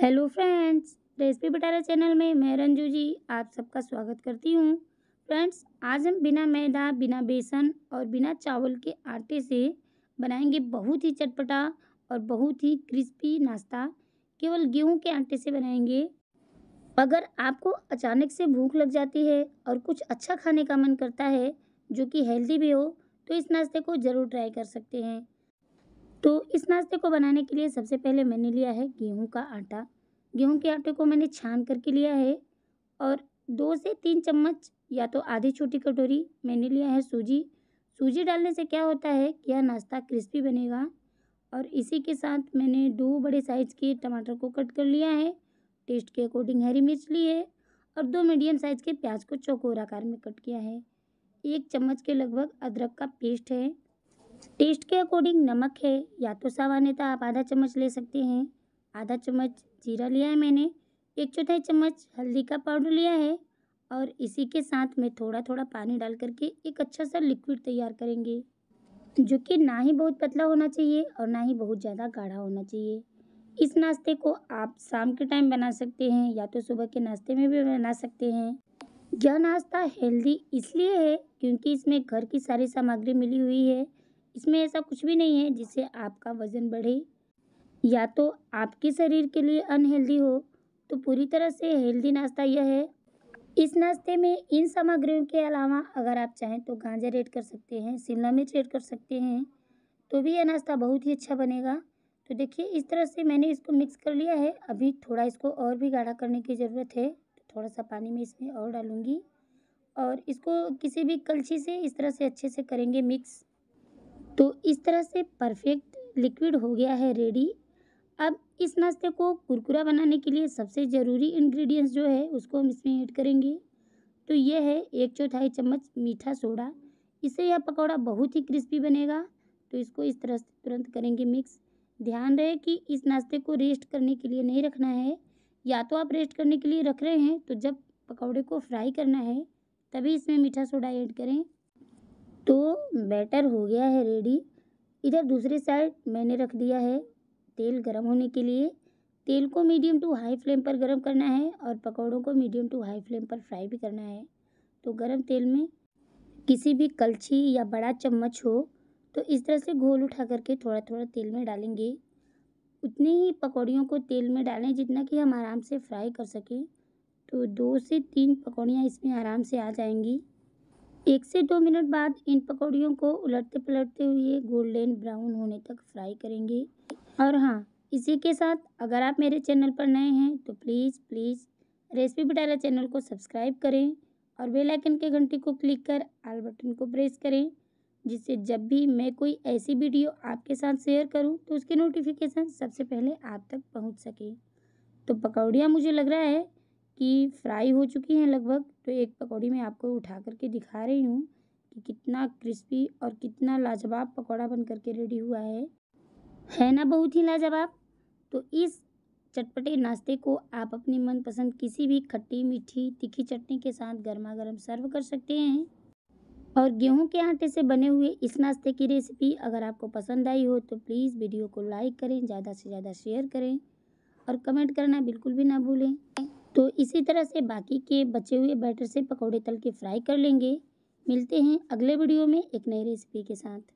hello friends recipe बटारा channel में मैं रंजू जी आप सबका स्वागत करती हूँ फ्रेंड्स आज हम बिना मैदा बिना बेसन और बिना चावल के आटे से बनाएंगे बहुत ही चटपटा और बहुत ही क्रिस्पी नाश्ता केवल गेहूं के आटे से बनाएंगे अगर आपको अचानक से भूख लग जाती है और कुछ अच्छा खाने का मन करता है जो कि हेल्दी भी हो तो इस नाश्ते को ज़रूर ट्राई कर सकते हैं तो इस नाश्ते को बनाने के लिए सबसे पहले मैंने लिया है गेहूं का आटा गेहूं के आटे को मैंने छान करके लिया है और दो से तीन चम्मच या तो आधी छोटी कटोरी मैंने लिया है सूजी सूजी डालने से क्या होता है कि यह नाश्ता क्रिस्पी बनेगा और इसी के साथ मैंने दो बड़े साइज़ के टमाटर को कट कर लिया है टेस्ट के अकॉर्डिंग हरी मिर्च ली है और दो मीडियम साइज़ के प्याज को चौकोर आकार में कट किया है एक चम्मच के लगभग अदरक का पेस्ट है टेस्ट के अकॉर्डिंग नमक है या तो तो आप आधा चम्मच ले सकते हैं आधा चम्मच जीरा लिया है मैंने एक चौथाई चम्मच हल्दी का पाउडर लिया है और इसी के साथ में थोड़ा थोड़ा पानी डाल करके एक अच्छा सा लिक्विड तैयार करेंगे जो कि ना ही बहुत पतला होना चाहिए और ना ही बहुत ज़्यादा गाढ़ा होना चाहिए इस नाश्ते को आप शाम के टाइम बना सकते हैं या तो सुबह के नाश्ते में भी बना सकते हैं यह नाश्ता हेल्दी इसलिए है क्योंकि इसमें घर की सारी सामग्री मिली हुई है इसमें ऐसा कुछ भी नहीं है जिससे आपका वज़न बढ़े या तो आपके शरीर के लिए अनहेल्दी हो तो पूरी तरह से हेल्दी नाश्ता यह है इस नाश्ते में इन सामग्रियों के अलावा अगर आप चाहें तो गाजर ऐड कर सकते हैं शिमला मिर्च ऐड कर सकते हैं तो भी यह नाश्ता बहुत ही अच्छा बनेगा तो देखिए इस तरह से मैंने इसको मिक्स कर लिया है अभी थोड़ा इसको और भी गाढ़ा करने की ज़रूरत है तो थोड़ा सा पानी में इसमें और डालूँगी और इसको किसी भी कलछी से इस तरह से अच्छे से करेंगे मिक्स तो इस तरह से परफेक्ट लिक्विड हो गया है रेडी अब इस नाश्ते को कुरकुरा बनाने के लिए सबसे ज़रूरी इंग्रेडिएंट्स जो है उसको हम इसमें ऐड करेंगे तो ये है एक चौथाई चम्मच मीठा सोडा इससे यह पकौड़ा बहुत ही क्रिस्पी बनेगा तो इसको इस तरह से तुरंत करेंगे मिक्स ध्यान रहे कि इस नाश्ते को रेस्ट करने के लिए नहीं रखना है या तो आप रेस्ट करने के लिए रख रहे हैं तो जब पकौड़े को फ्राई करना है तभी इसमें मीठा सोडा ऐड करें तो बैटर हो गया है रेडी इधर दूसरी साइड मैंने रख दिया है तेल गर्म होने के लिए तेल को मीडियम टू हाई फ्लेम पर गर्म करना है और पकौड़ों को मीडियम टू हाई फ्लेम पर फ्राई भी करना है तो गर्म तेल में किसी भी कलछी या बड़ा चम्मच हो तो इस तरह से घोल उठा करके थोड़ा थोड़ा तेल में डालेंगे उतने ही पकौड़ियों को तेल में डालें जितना कि हम आराम से फ्राई कर सकें तो दो से तीन पकौड़ियाँ इसमें आराम से आ जाएंगी एक से दो मिनट बाद इन पकौड़ियों को उलटते पलटते हुए गोल्डन ब्राउन होने तक फ्राई करेंगे और हाँ इसी के साथ अगर आप मेरे चैनल पर नए हैं तो प्लीज़ प्लीज़ रेसिपी बटाला चैनल को सब्सक्राइब करें और बेल आइकन के घंटी को क्लिक कर आल बटन को प्रेस करें जिससे जब भी मैं कोई ऐसी वीडियो आपके साथ शेयर करूं तो उसके नोटिफिकेशन सबसे पहले आप तक पहुंच सके तो पकौड़ियाँ मुझे लग रहा है की फ्राई हो चुकी हैं लगभग तो एक पकौड़ी मैं आपको उठा करके दिखा रही हूँ कि कितना क्रिस्पी और कितना लाजवाब पकौड़ा बन करके रेडी हुआ है है ना बहुत ही लाजवाब तो इस चटपटे नाश्ते को आप अपनी मनपसंद किसी भी खट्टी मीठी तीखी चटनी के साथ गर्मा गर्म सर्व कर सकते हैं और गेहूं के आटे से बने हुए इस नाश्ते की रेसिपी अगर आपको पसंद आई हो तो प्लीज़ वीडियो को लाइक करें ज़्यादा से ज़्यादा शेयर करें और कमेंट करना बिल्कुल भी ना भूलें तो इसी तरह से बाकी के बचे हुए बैटर से पकौड़े तल के फ्राई कर लेंगे मिलते हैं अगले वीडियो में एक नई रेसिपी के साथ